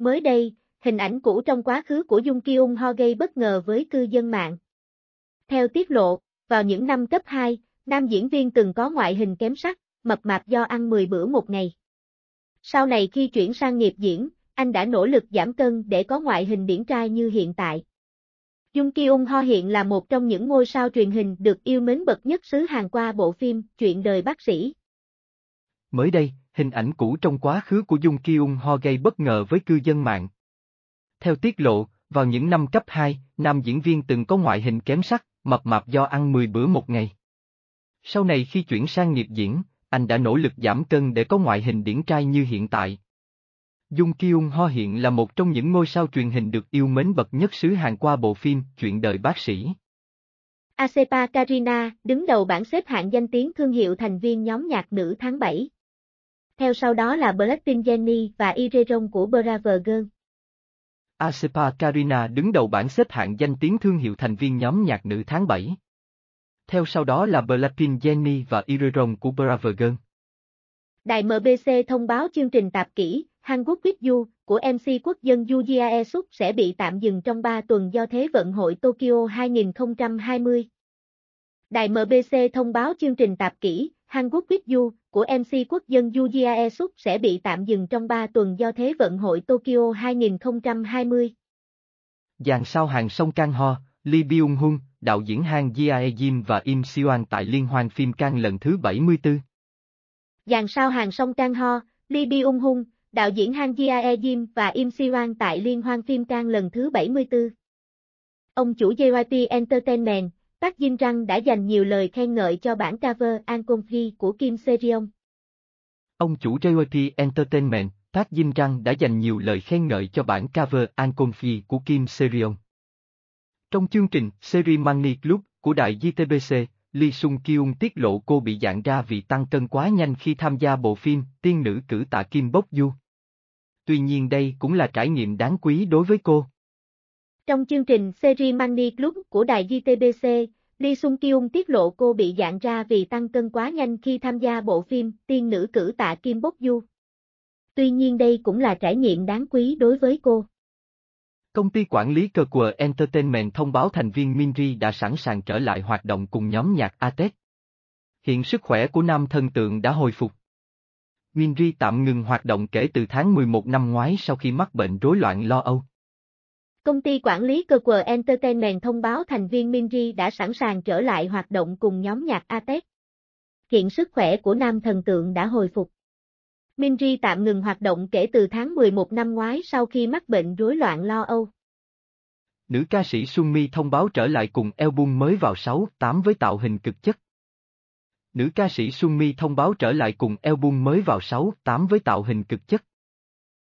Mới đây, hình ảnh cũ trong quá khứ của Dung ki Ho gây bất ngờ với cư dân mạng. Theo tiết lộ, vào những năm cấp 2, nam diễn viên từng có ngoại hình kém sắc, mập mạp do ăn 10 bữa một ngày. Sau này khi chuyển sang nghiệp diễn, anh đã nỗ lực giảm cân để có ngoại hình điển trai như hiện tại. Dung ki Ho hiện là một trong những ngôi sao truyền hình được yêu mến bậc nhất xứ Hàn qua bộ phim Chuyện đời bác sĩ. Mới đây, Hình ảnh cũ trong quá khứ của Dung Kiung Ho gây bất ngờ với cư dân mạng. Theo tiết lộ, vào những năm cấp 2, nam diễn viên từng có ngoại hình kém sắc, mập mạp do ăn 10 bữa một ngày. Sau này khi chuyển sang nghiệp diễn, anh đã nỗ lực giảm cân để có ngoại hình điển trai như hiện tại. Dung Kiung Ho hiện là một trong những ngôi sao truyền hình được yêu mến bậc nhất xứ Hàn qua bộ phim Chuyện đời bác sĩ. Asepa Karina đứng đầu bảng xếp hạng danh tiếng thương hiệu thành viên nhóm nhạc nữ tháng 7 theo sau đó là Blackpink Jenny và Ireron của Brave Girl. Asepa Karina đứng đầu bảng xếp hạng danh tiếng thương hiệu thành viên nhóm nhạc nữ tháng 7. Theo sau đó là Blackpink Jenny và Ireron của Brave Girl. Đài MBC thông báo chương trình tạp kỹ Hàn Quốc With You của MC quốc dân Yu Jia Suk sẽ bị tạm dừng trong 3 tuần do Thế vận hội Tokyo 2020. Đài MBC thông báo chương trình tạp kỹ Hàn Quốc Biết Du của MC quốc dân Yu Jia Suk sẽ bị tạm dừng trong 3 tuần do Thế vận hội Tokyo 2020. Dàn sao hàng sông Kang Ho, Lee Byung Hun, đạo diễn Hang Jia Jim và Im Siwan tại liên hoan phim Kang lần thứ 74. Dàn sao hàng sông Kang Ho, Lee Byung Hun, đạo diễn Hang Jia Jim và Im Siwan tại liên hoan phim Kang lần thứ 74. Ông chủ JYP Entertainment, Park Jin Rang đã dành nhiều lời khen ngợi cho bản cover An Công Hy của Kim Serion. Ông chủ Realty Entertainment, Park Jin Rang đã dành nhiều lời khen ngợi cho bản cover An Công Hy của Kim Serion. Trong chương trình Series Money Club của đại JTBC, Lee Sung Kyung tiết lộ cô bị dạng ra vì tăng cân quá nhanh khi tham gia bộ phim Tiên nữ cử tạ Kim Bốc Du. Tuy nhiên đây cũng là trải nghiệm đáng quý đối với cô. Trong chương trình series Money Club của đài GTBC, Lee Sung Kyung tiết lộ cô bị dạng ra vì tăng cân quá nhanh khi tham gia bộ phim Tiên nữ cử tạ Kim Bốc Du. Tuy nhiên đây cũng là trải nghiệm đáng quý đối với cô. Công ty quản lý cơ quờ Entertainment thông báo thành viên Minri đã sẵn sàng trở lại hoạt động cùng nhóm nhạc Atec. Hiện sức khỏe của nam thần tượng đã hồi phục. Minri tạm ngừng hoạt động kể từ tháng 11 năm ngoái sau khi mắc bệnh rối loạn lo âu. Công ty quản lý cơ quờ Entertainment thông báo thành viên Minji đã sẵn sàng trở lại hoạt động cùng nhóm nhạc Atec. Hiện sức khỏe của nam thần tượng đã hồi phục. Minji tạm ngừng hoạt động kể từ tháng 11 năm ngoái sau khi mắc bệnh rối loạn lo âu. Nữ ca sĩ Sunmi thông báo trở lại cùng album mới vào 6-8 với tạo hình cực chất. Nữ ca sĩ Sunmi thông báo trở lại cùng album mới vào 6-8 với tạo hình cực chất.